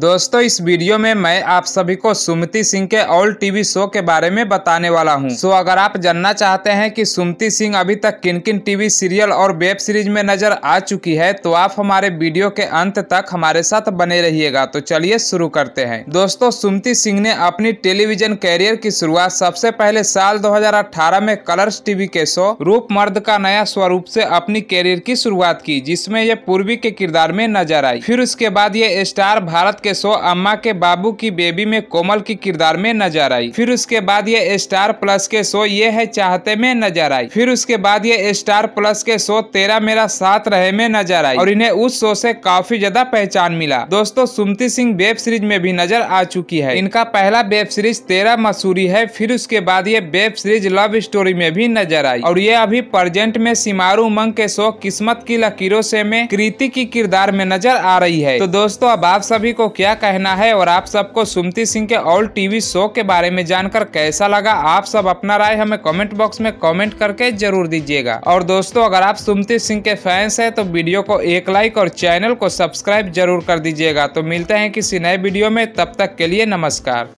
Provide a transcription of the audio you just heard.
दोस्तों इस वीडियो में मैं आप सभी को सुमति सिंह के ऑल टीवी शो के बारे में बताने वाला हूं। सो अगर आप जानना चाहते हैं कि सुमति सिंह अभी तक किन किन टीवी सीरियल और वेब सीरीज में नजर आ चुकी है तो आप हमारे वीडियो के अंत तक हमारे साथ बने रहिएगा तो चलिए शुरू करते हैं दोस्तों सुमति सिंह ने अपनी टेलीविजन कैरियर की शुरुआत सबसे पहले साल दो में कलर्स टीवी के शो रूप मर्द का नया स्वरूप ऐसी अपनी कैरियर की शुरुआत की जिसमे ये पूर्वी के किरदार में नजर आई फिर उसके बाद ये स्टार भारत के शो अम्मा के बाबू की बेबी में कोमल की किरदार में नजर आई फिर उसके बाद ये स्टार प्लस के शो ये है चाहते में नजर आई फिर उसके बाद ये स्टार प्लस के शो तेरा मेरा साथ रहे में नजर आई और इन्हें उस शो से काफी ज्यादा पहचान मिला दोस्तों सुमती सिंह वेब सीरीज में भी नजर आ चुकी है इनका पहला वेब सीरीज तेरा मसूरी है फिर उसके बाद ये वेब सीरीज लव स्टोरी में भी नजर आई और ये अभी प्रेजेंट में सिमारू उमंग के शो किस्मत की लकीरों से में कृति की किरदार में नजर आ रही है तो दोस्तों अब आप सभी को क्या कहना है और आप सबको सुमती सिंह के ऑल टीवी शो के बारे में जानकर कैसा लगा आप सब अपना राय हमें कमेंट बॉक्स में कमेंट करके जरूर दीजिएगा और दोस्तों अगर आप सुमती सिंह के फैंस हैं तो वीडियो को एक लाइक और चैनल को सब्सक्राइब जरूर कर दीजिएगा तो मिलते हैं किसी नए वीडियो में तब तक के लिए नमस्कार